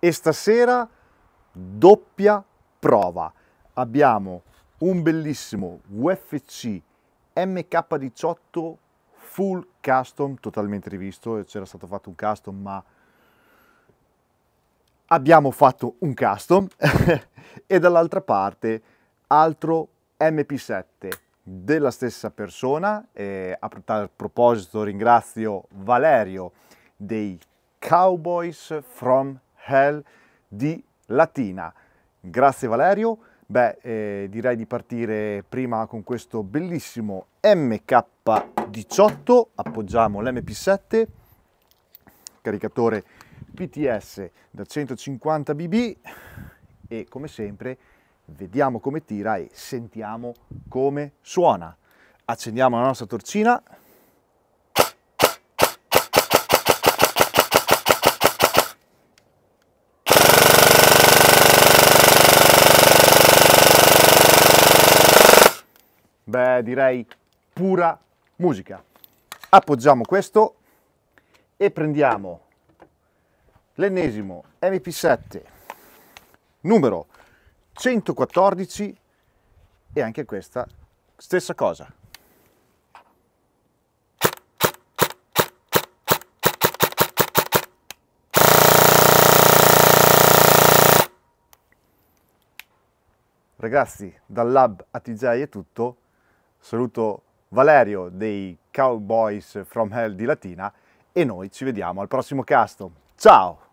e stasera doppia prova. Abbiamo un bellissimo UFC MK18 full custom totalmente rivisto, c'era stato fatto un custom ma abbiamo fatto un custom e dall'altra parte altro MP7 della stessa persona e a tal proposito ringrazio Valerio dei Cowboys from Hell di Latina. Grazie Valerio. Beh, eh, direi di partire prima con questo bellissimo MK18, appoggiamo l'MP7, caricatore PTS da 150 BB e come sempre vediamo come tira e sentiamo come suona. Accendiamo la nostra torcina beh direi pura musica. Appoggiamo questo e prendiamo l'ennesimo MP7 numero 114 e anche questa stessa cosa. Ragazzi, dal Lab a TJ è tutto, Saluto Valerio dei Cowboys from Hell di Latina e noi ci vediamo al prossimo cast. Ciao!